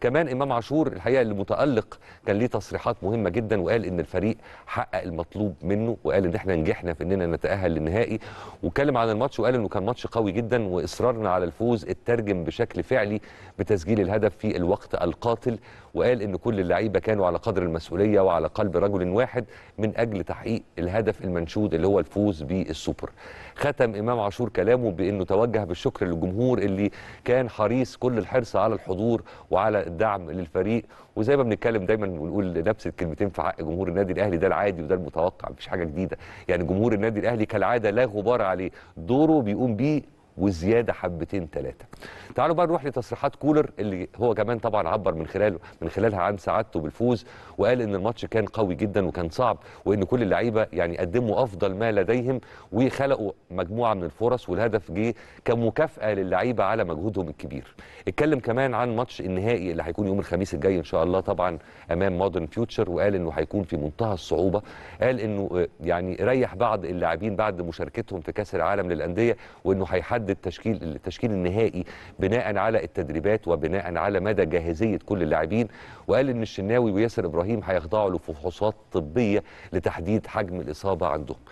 كمان امام عاشور الحقيقه اللي متالق كان ليه تصريحات مهمه جدا وقال ان الفريق حقق المطلوب منه وقال ان احنا نجحنا في اننا نتاهل للنهائي واتكلم عن الماتش وقال انه كان ماتش قوي جدا واصرارنا على الفوز اترجم بشكل فعلي بتسجيل الهدف في الوقت القاتل وقال ان كل اللعيبه كانوا على قدر المسؤوليه وعلى قلب رجل واحد من اجل تحقيق الهدف المنشود اللي هو الفوز بالسوبر ختم امام عاشور كلامه بانه توجه بالشكر للجمهور اللي كان حريص كل الحرص على الحضور وعلى الدعم للفريق وزي ما بنتكلم دايما بنقول نفس الكلمتين في حق جمهور النادي الاهلي ده العادي وده المتوقع مفيش حاجه جديده يعني جمهور النادي الاهلي كالعاده لا غبار عليه دوره بيقوم بيه وزياده حبتين ثلاثه. تعالوا بقى نروح لتصريحات كولر اللي هو كمان طبعا عبر من خلاله من خلالها عن سعادته بالفوز وقال ان الماتش كان قوي جدا وكان صعب وان كل اللعيبه يعني قدموا افضل ما لديهم وخلقوا مجموعه من الفرص والهدف جه كمكافاه للعيبه على مجهودهم الكبير. اتكلم كمان عن ماتش النهائي اللي هيكون يوم الخميس الجاي ان شاء الله طبعا امام مودرن فيوتشر وقال انه هيكون في منتهى الصعوبه قال انه يعني ريح بعض اللاعبين بعد مشاركتهم في كاس العالم للانديه وانه هيحدد يحدد تشكيل التشكيل النهائي بناء على التدريبات وبناء على مدى جاهزيه كل اللاعبين وقال ان الشناوي وياسر ابراهيم هيخضعوا لفحوصات طبيه لتحديد حجم الاصابه عندهم